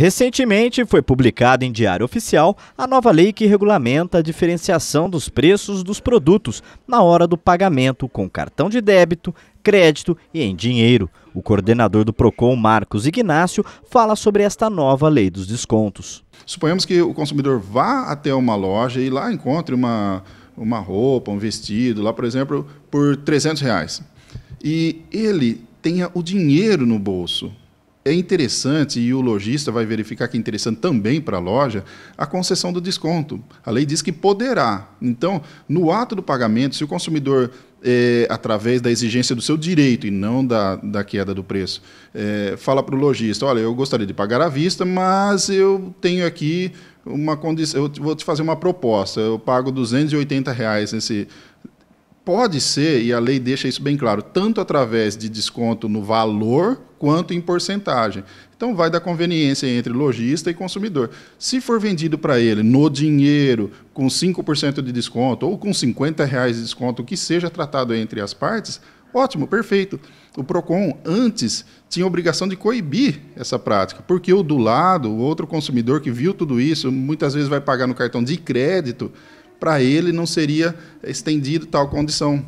Recentemente foi publicada em Diário Oficial a nova lei que regulamenta a diferenciação dos preços dos produtos na hora do pagamento com cartão de débito, crédito e em dinheiro. O coordenador do PROCON, Marcos Ignácio, fala sobre esta nova lei dos descontos. Suponhamos que o consumidor vá até uma loja e lá encontre uma, uma roupa, um vestido, lá por exemplo, por 300 reais. E ele tenha o dinheiro no bolso é interessante, e o lojista vai verificar que é interessante também para a loja, a concessão do desconto. A lei diz que poderá. Então, no ato do pagamento, se o consumidor, é, através da exigência do seu direito e não da, da queda do preço, é, fala para o lojista: olha, eu gostaria de pagar à vista, mas eu tenho aqui uma condição, eu vou te fazer uma proposta, eu pago 280 reais nesse pode ser, e a lei deixa isso bem claro, tanto através de desconto no valor quanto em porcentagem. Então vai da conveniência entre lojista e consumidor. Se for vendido para ele no dinheiro, com 5% de desconto ou com 50 reais de desconto, que seja tratado entre as partes, ótimo, perfeito. O PROCON antes tinha obrigação de coibir essa prática, porque o do lado, o outro consumidor que viu tudo isso, muitas vezes vai pagar no cartão de crédito para ele não seria estendido tal condição.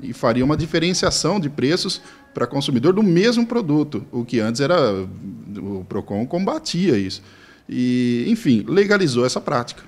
E faria uma diferenciação de preços para consumidor do mesmo produto, o que antes era o Procon combatia isso. E, enfim, legalizou essa prática.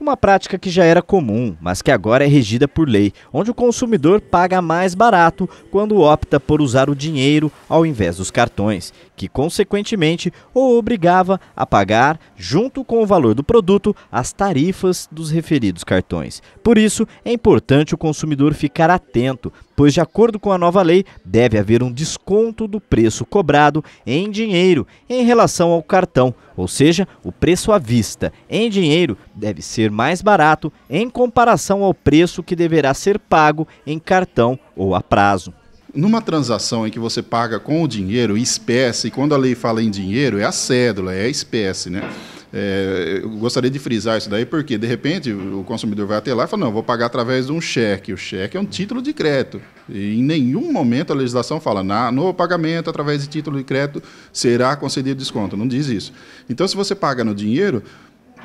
Uma prática que já era comum, mas que agora é regida por lei, onde o consumidor paga mais barato quando opta por usar o dinheiro ao invés dos cartões, que consequentemente o obrigava a pagar, junto com o valor do produto, as tarifas dos referidos cartões. Por isso, é importante o consumidor ficar atento, pois, de acordo com a nova lei, deve haver um desconto do preço cobrado em dinheiro em relação ao cartão ou seja, o preço à vista em dinheiro deve ser mais barato em comparação ao preço que deverá ser pago em cartão ou a prazo. Numa transação em que você paga com o dinheiro, espécie, quando a lei fala em dinheiro, é a cédula, é a espécie, né? É, eu gostaria de frisar isso daí, porque de repente o consumidor vai até lá e fala: não, vou pagar através de um cheque. O cheque é um título de crédito. E em nenhum momento a legislação fala: na, no pagamento através de título de crédito será concedido desconto. Não diz isso. Então, se você paga no dinheiro,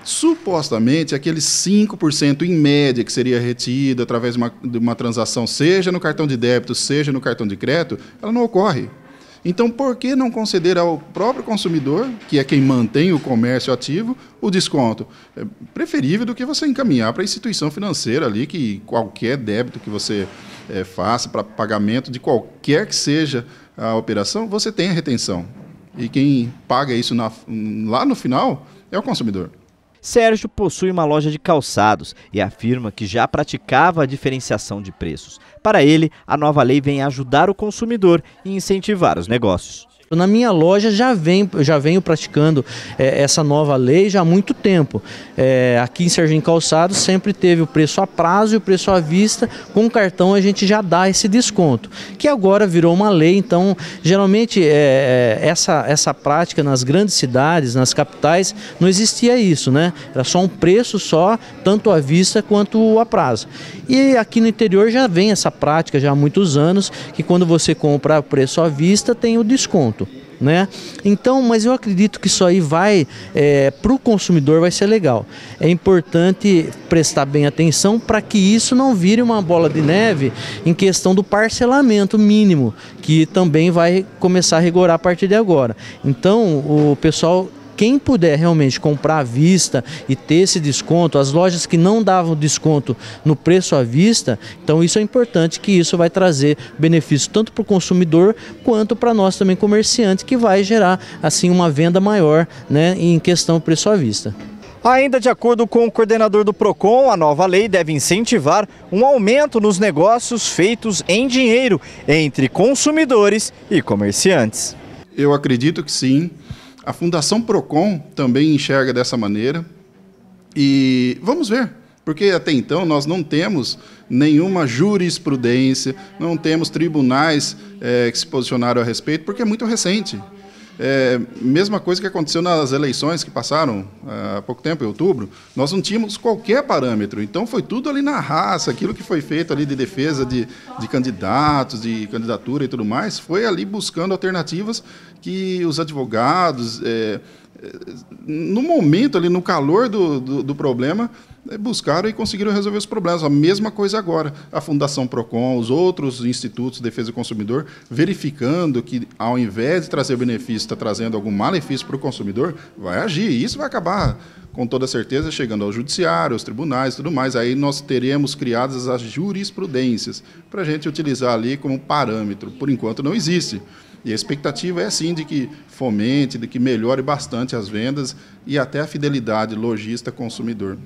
supostamente aqueles 5% em média que seria retido através de uma, de uma transação, seja no cartão de débito, seja no cartão de crédito, ela não ocorre. Então, por que não conceder ao próprio consumidor, que é quem mantém o comércio ativo, o desconto? É preferível do que você encaminhar para a instituição financeira ali, que qualquer débito que você é, faça para pagamento de qualquer que seja a operação, você tem a retenção. E quem paga isso na, lá no final é o consumidor. Sérgio possui uma loja de calçados e afirma que já praticava a diferenciação de preços. Para ele, a nova lei vem ajudar o consumidor e incentivar os negócios. Na minha loja já vem, já venho praticando é, essa nova lei já há muito tempo. É, aqui em Serginho Calçado sempre teve o preço a prazo e o preço à vista. Com o cartão a gente já dá esse desconto, que agora virou uma lei. Então, geralmente é, é essa, essa prática nas grandes cidades, nas capitais, não existia isso, né? Era só um preço só, tanto à vista quanto a prazo. E aqui no interior já vem essa prática já há muitos anos, que quando você compra preço à vista tem o desconto né? Então, mas eu acredito que isso aí vai, é, para o consumidor vai ser legal. É importante prestar bem atenção para que isso não vire uma bola de neve em questão do parcelamento mínimo, que também vai começar a rigorar a partir de agora. Então, o pessoal quem puder realmente comprar à vista e ter esse desconto, as lojas que não davam desconto no preço à vista, então isso é importante que isso vai trazer benefício tanto para o consumidor quanto para nós também comerciantes, que vai gerar assim uma venda maior né, em questão preço à vista. Ainda de acordo com o coordenador do PROCON, a nova lei deve incentivar um aumento nos negócios feitos em dinheiro entre consumidores e comerciantes. Eu acredito que sim. A Fundação Procon também enxerga dessa maneira. E vamos ver, porque até então nós não temos nenhuma jurisprudência, não temos tribunais é, que se posicionaram a respeito, porque é muito recente. É, mesma coisa que aconteceu nas eleições que passaram é, há pouco tempo, em outubro, nós não tínhamos qualquer parâmetro. Então foi tudo ali na raça, aquilo que foi feito ali de defesa de, de candidatos, de candidatura e tudo mais, foi ali buscando alternativas que os advogados, é, é no momento ali, no calor do, do, do problema, é, buscaram e conseguiram resolver os problemas. A mesma coisa agora. A Fundação Procon, os outros institutos de defesa do consumidor, verificando que, ao invés de trazer benefício, está trazendo algum malefício para o consumidor, vai agir. E isso vai acabar, com toda certeza, chegando ao judiciário, aos tribunais e tudo mais. Aí nós teremos criadas as jurisprudências para a gente utilizar ali como parâmetro. Por enquanto, não existe. E a expectativa é sim de que fomente, de que melhore bastante as vendas e até a fidelidade lojista-consumidor.